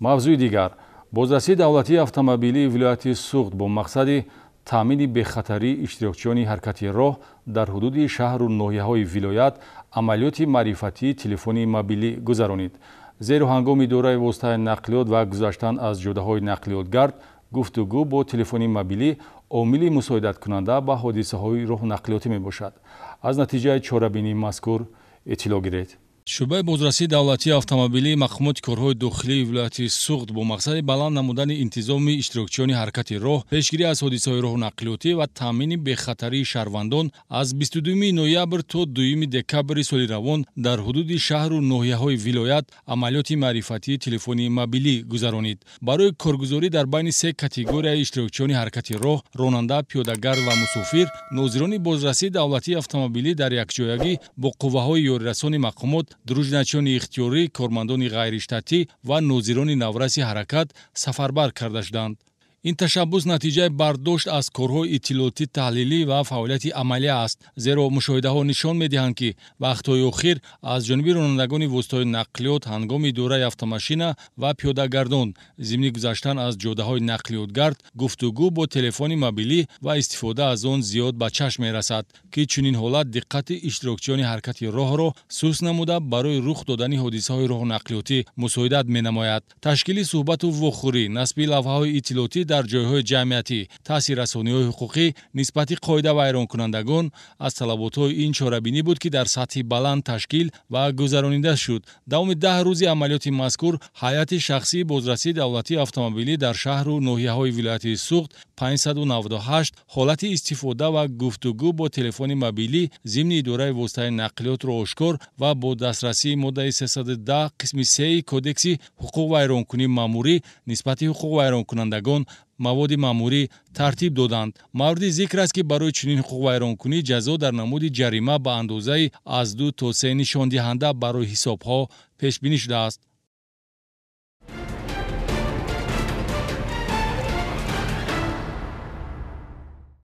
мавзӯи дигар бозрасии давлатии автомобилии вилояти суғд бо мақсади таъмини бехатарии иштирокчиёни ҳаркати роҳ дар ҳудуди шаҳру ноҳияҳои вилоят амалиёти маърифатии телефони мобилӣ гузаронид зеро ҳангоми дораи воситаи нақлиёт ва гузаштан аз ҷодаҳои нақлиётгард гуфтугӯ бо телефони мобилӣ омили мусоидаткунанда ба ҳодисаҳои роҳнақлиётӣ мебошад аз натиҷаи чорабинии мазкур иттилоъ гиред шӯъбаи бозрасии давлатии автомобилии мақомоти корҳои дохилии вилояти суғд бо мақсади баланд намудани интизоми иштирокчиёни ҳаракати роҳ пешгирӣ аз ҳодисаҳои роҳнақлиётӣ ва таъмини бехатарии шаҳрвандон аз бисту ноябр то ду декабри соли равон дар ҳудуди шаҳру ноҳияҳои вилоят амалиёти маърифатии телефони мобилӣ гузаронид барои коргузорӣ дар байни се категорияи иштирокчиёни ҳаракати роҳ ронанда пиёдагар ва мусофир нозирони бозрасии давлатии автомобилӣ дар якҷоягӣ бо қувваҳои ёрирасони мақомот дружиначчиёни ихтиёрӣ кормандони ғайриштатӣ ва нозирони навраси ҳаракат сафарбар карда шуданд ин ташаббус натиҷаи бардошт аз корҳои иттилоотӣ таҳлилӣ ва фаъолияти амалӣ аст зеро мушоҳидаҳо нишон медиҳанд ки вақтҳои охир аз ҷониби ронандагони воситаҳои нақлиёт ҳангоми идораи автомашина ва пиёдагардон зимни гузаштан аз ҷодаҳои нақлиётгард гуфтугӯ бо телефони мобилӣ ва истифода аз он зиёд ба чашм мерасад ки чунин ҳолат диққати иштирокчиёни ҳаркати роҳро сус намуда барои рух додани ҳодисаҳои роҳнақлиётӣ мусоидат менамояд ташкили суҳбату вохӯрӣ насби лавҳаҳои иттилоотӣ дар ҷойҳои ҷамъиятӣ таъсиррасониҳои ҳуқуқӣ нисбати қоидавайронкунандагон аз талаботҳои ин чорабинӣ буд ки дар сатҳи баланд ташкил ва гузаронида шуд давоми даҳ рӯзи амалиёти мазкур ҳайати шахсии бозрасии давлатии автомобилӣ дар шаҳру ноҳияҳои вилояти суғд 598 ҳолати истифода ва гуфтугӯ бо телефони мобилӣ зимни идораи воситаи нақлиётро ошкор ва бо дастрасии моддаи 310 қисми 3 кодекси ҳуқуқ вайронкунии маъмурӣ нисбати ҳуқуқ вайронкунандагон маводи маъмурӣ тартиб доданд мавриди зикр аст ки барои чунин ҳуқуқвайронкунӣ ҷазо дар намуди ҷарима ба андозаи аз ду то се нишондиҳанда барои ҳисобҳо пешбинӣ шудааст